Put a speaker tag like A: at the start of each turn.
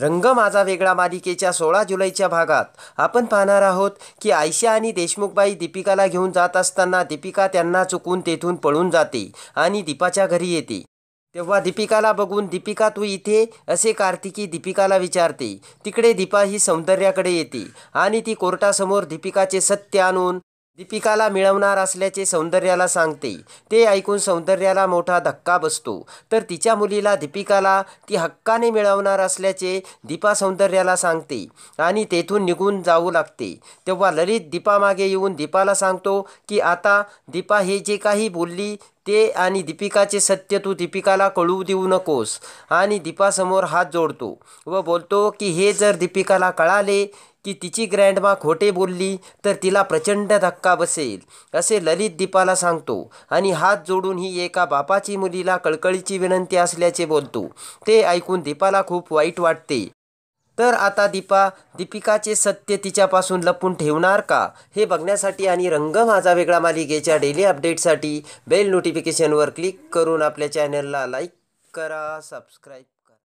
A: रंग माझा वेगळा मालिकेच्या सोळा जुलैच्या भागात आपण पाहणार आहोत की आयशा आणि देशमुखबाई दीपिकाला घेऊन जात असताना दीपिका त्यांना चुकून तेथून पळून जाते आणि दीपाच्या घरी येते तेव्हा दीपिकाला बघून दीपिका तू इथे असे कार्तिकी दीपिकाला विचारते तिकडे दीपा ही सौंदर्याकडे येते आणि ती कोर्टासमोर दीपिकाचे सत्य आणून दीपिकाला मिळवणार असल्याचे सौंदर्याला सांगते ते ऐकून सौंदर्याला मोठा धक्का बसतो तर तिच्या मुलीला दीपिकाला ती हक्काने मिळवणार असल्याचे दीपा सौंदर्याला सांगते आणि तेथून निघून जाऊ लागते तेव्हा ललित दीपामागे येऊन दीपाला सांगतो की आता दीपा हे जे काही बोलली ते आणि दीपिकाचे सत्य तू दीपिकाला कळू देऊ नकोस आणि दीपासमोर हात जोडतो व बोलतो की हे जर दीपिकाला कळाले की तिची ग्रँडमा खोटे बोलली तर तिला प्रचंड धक्का बसेल असे ललित दीपाला सांगतो आणि हात जोडून ही एका बापाची मुलीला कळकळीची विनंती असल्याचे बोलतो ते ऐकून दीपाला खूप वाईट वाटते तर आता दीपा दीपिकाचे सत्य तिच्यापासून लपून ठेवणार का हे बघण्यासाठी आणि रंग माझा वेगळा मालिकेच्या डेली अपडेटसाठी बेल नोटिफिकेशनवर क्लिक करून आपल्या चॅनलला लाईक करा सबस्क्राईब